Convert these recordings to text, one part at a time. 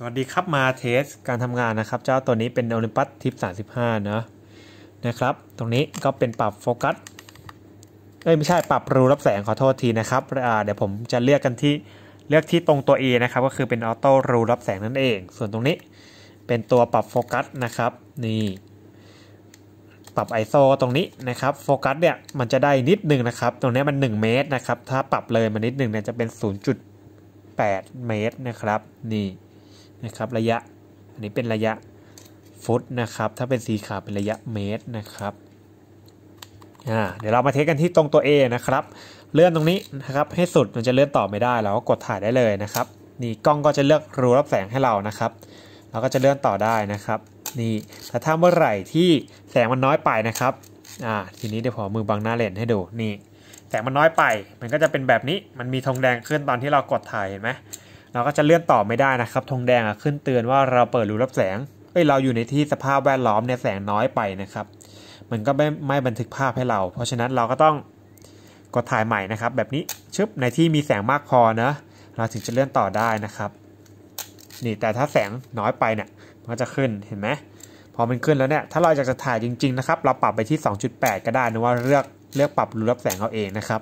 สวัสดีครับมาเทสการทำงานนะครับ เจ้าตัวนี้เป็น Olympus Tip 35เนาะนะครับ ตรงนี้ก็เป็นปรับโฟกัสเอ้ยไม่ใช่ปรับรูรับแสงขอโทษทีนะครับเดี๋ยวผมจะเลือกกันที่เลือกที่ตรงตัวอนะครับก็คือเป็นออโต้รูรับแสงนั่นเอง ส่วนตรงนี้ เป็นตัวปรับโฟกัสนะครับนี่ปรับ ISO ตรงนี้นะครับโฟกัสเนี่ยมันจะได้นิดนึงนะครับ ตรงนี้มัน 1 เมตรนะครับถ้าปรับเลยมานิดนึงเนี่ยจะเป็น 0.8 เมตรนะครับ นี่นะครับระยะอันนี้เป็นระยะฟุตนะครับ ถ้าเป็นสีขาวเป็นระยะเมตรนะครับเดี๋ยวเรามาเทสกันที่ตรงตัว A นะครับ เลื่อนตรงนี้นะครับ ให้สุดมันจะเลื่อนต่อไม่ได้เราก็กดถ่ายได้เลยนะครับ นี่กล้องก็จะเลือกรูรับแสงให้เรานะครับ เราก็จะเลื่อนต่อได้นะครับ นี่แต่ถ้าเมื่อไหร่ที่แสงมันน้อยไปนะครับอ่าทีนี้เดี๋ยวผมมือบังหน้าเลนให้ดูนี่แสงมันน้อยไป มันก็จะเป็นแบบนี้มันมีธงแดงขึ้นตอนที่เรากดถ่ายเห็นไหมเราก็จะเลื่อนต่อ ไม่ได้นะครับธงแดงขึ้นเตือนว่าเราเปิดรูรับแสงเอ้ยเราอยู่ในที่สภาพแวดล้อมเนี่ยแสงน้อยไปนะครับ มันก็ไม่ไม่บันทึกภาพให้เรา เพราะฉะนั้นเราก็ต้องกดถ่ายใหม่นะครับ แบบนี้ ชึบ ในที่มีแสงมากพอนะ เราถึงจะเลื่อนต่อได้นะครับ นี่แต่ถ้าแสงน้อยไปเนี่ยมันก็จะขึ้นเห็นไหมพอมันขึ้นแล้วเนี่ยถ้าเราอยากจะถ่ายจริง ๆ นะครับ เราปรับไปที่ 2.8 ก็ได้นะว่าเลือกเลือกปรับรูรับแสงเอาเองนะครับ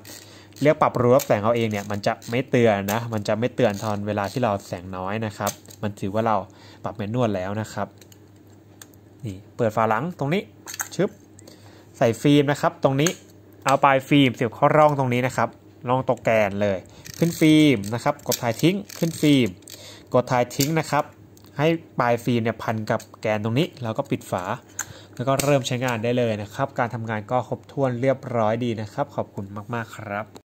เลือกปรับรูปแสงเอาเองเนี่ยมันจะไม่เตือนนะมันจะไม่เตือนตอนเวลาที่เราแสงน้อยนะครับ มันถือว่าเราปรับเมนนวลแล้วนะครับนี่เปิดฝาหลังตรงนี้ชึบใส่ฟิล์มนะครับ ตรงนี้เอาปลายฟิล์มเสียบข้อร่องตรงนี้นะครับร่องตกแกนเลย ขึ้นฟิล์มนะครับ กดถ่ายทิ้งขึ้นฟิล์มกดถ่ายทิ้งนะครับ ให้ปลายฟิล์มเนี่ยพันกับแกนตรงนี้แล้วก็ปิดฝา แล้วก็เริ่มใช้งานได้เลยนะครับ การทำงานก็ครบถ้วนเรียบร้อยดีนะครับ ขอบคุณมากๆครับ